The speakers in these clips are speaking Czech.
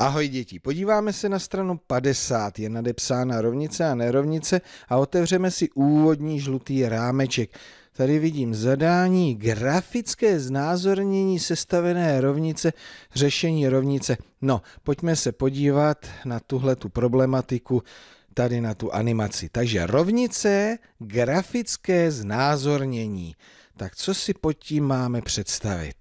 Ahoj děti, podíváme se na stranu 50, je nadepsána rovnice a nerovnice a otevřeme si úvodní žlutý rámeček. Tady vidím zadání grafické znázornění sestavené rovnice, řešení rovnice. No, pojďme se podívat na tuhle tu problematiku, tady na tu animaci. Takže rovnice, grafické znázornění. Tak co si pod tím máme představit?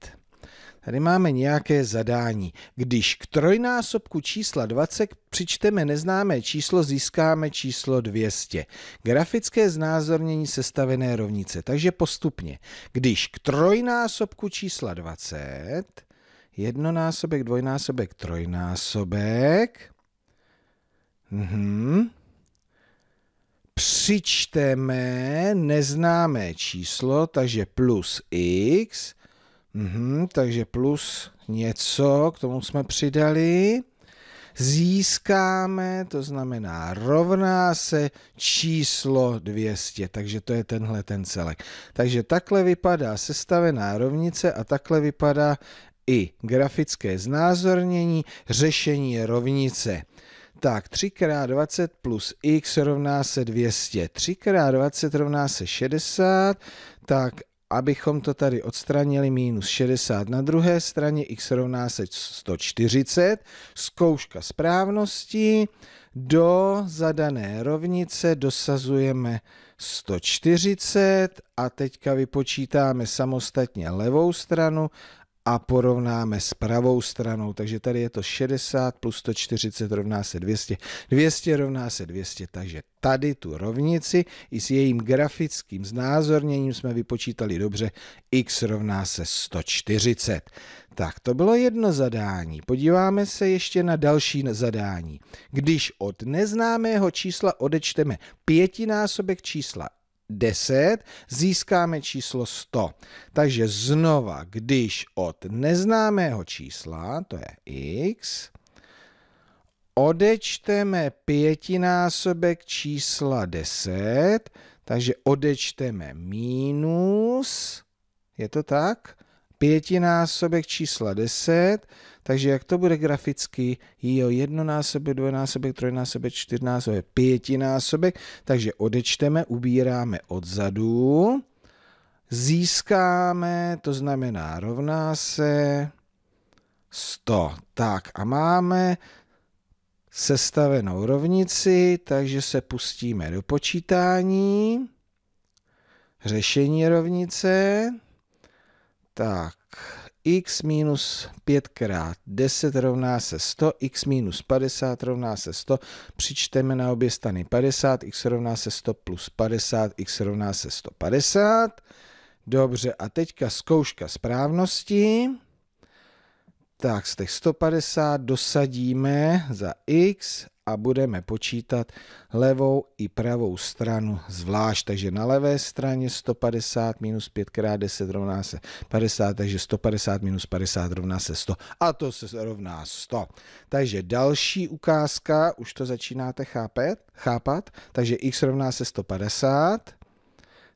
Tady máme nějaké zadání. Když k trojnásobku čísla 20 přičteme neznámé číslo, získáme číslo 200. Grafické znázornění sestavené rovnice. Takže postupně. Když k trojnásobku čísla 20, jednonásobek, dvojnásobek, trojnásobek, mhm. přičteme neznámé číslo, takže plus x, Mm-hmm, takže plus něco, k tomu jsme přidali. Získáme, to znamená rovná se číslo 200, takže to je tenhle ten celek. Takže takhle vypadá sestavená rovnice a takhle vypadá i grafické znázornění řešení rovnice. Tak 3x20 plus x rovná se 200, 3x20 rovná se 60, tak abychom to tady odstranili minus 60 na druhé straně, x rovná se 140, zkouška správnosti, do zadané rovnice dosazujeme 140 a teďka vypočítáme samostatně levou stranu a porovnáme s pravou stranou. Takže tady je to 60 plus 140 rovná se 200. 200 rovná se 200, takže tady tu rovnici i s jejím grafickým znázorněním jsme vypočítali dobře. x rovná se 140. Tak to bylo jedno zadání. Podíváme se ještě na další zadání. Když od neznámého čísla odečteme pětinásobek čísla 10, získáme číslo 100. Takže znova, když od neznámého čísla, to je x, odečteme pětinásobek čísla 10, takže odečteme minus, je to tak? Pětinásobek čísla 10, takže jak to bude graficky, jeho jednonásobek, dvojnásobek, trojnásobek, čtyřnásobek, pětinásobek, takže odečteme, ubíráme odzadu, získáme, to znamená rovná se 100. Tak a máme sestavenou rovnici, takže se pustíme do počítání, řešení rovnice, tak x minus 5 krát 10 rovná se 100, x minus 50 rovná se 100, přičteme na obě strany 50, x rovná se 100 plus 50, x rovná se 150. Dobře, a teďka zkouška správnosti. Tak z těch 150 dosadíme za x a budeme počítat levou i pravou stranu zvlášť. Takže na levé straně 150 minus 5 krát 10 rovná se 50, takže 150 minus 50 rovná se 100 a to se rovná 100. Takže další ukázka, už to začínáte chápat, chápat takže x rovná se 150,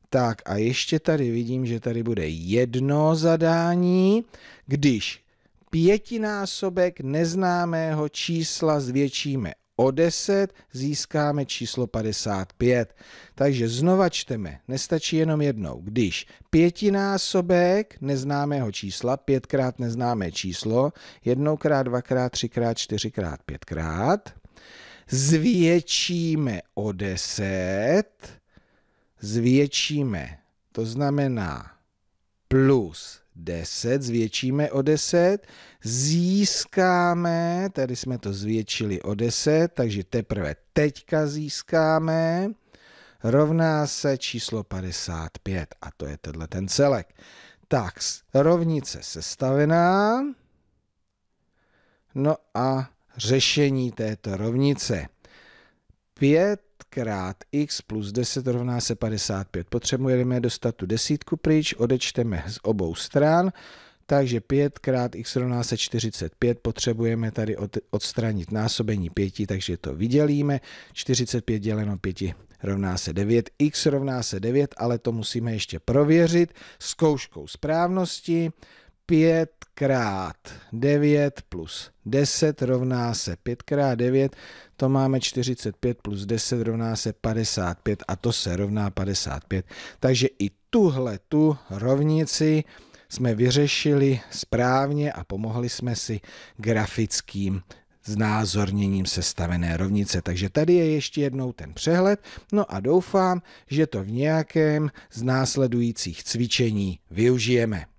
tak a ještě tady vidím, že tady bude jedno zadání, když pětinásobek neznámého čísla zvětšíme o 10 získáme číslo 55. Takže znova čteme, nestačí jenom jednou. Když pětinásobek neznámého čísla, pětkrát neznámé číslo, jednoukrát, dvakrát, třikrát, čtyřikrát, pětkrát, zvětšíme o 10, zvětšíme, to znamená plus 10, zvětšíme o 10, získáme, tady jsme to zvětšili o 10, takže teprve teďka získáme, rovná se číslo 55 a to je tenhle ten celek. Tak, rovnice sestavená, no a řešení této rovnice. 5 krát x plus 10 rovná se 55. Potřebujeme dostat tu desítku pryč, odečteme z obou stran, takže 5 krát x rovná se 45, potřebujeme tady odstranit násobení 5, takže to vydělíme. 45 děleno 5 rovná se 9, x rovná se 9, ale to musíme ještě prověřit zkouškou správnosti krát 9 plus 10 rovná se 5 krát 9, to máme 45 plus 10 rovná se 55 a to se rovná 55. Takže i tuhle tu rovnici jsme vyřešili správně a pomohli jsme si grafickým znázorněním sestavené rovnice. Takže tady je ještě jednou ten přehled, no a doufám, že to v nějakém z následujících cvičení využijeme.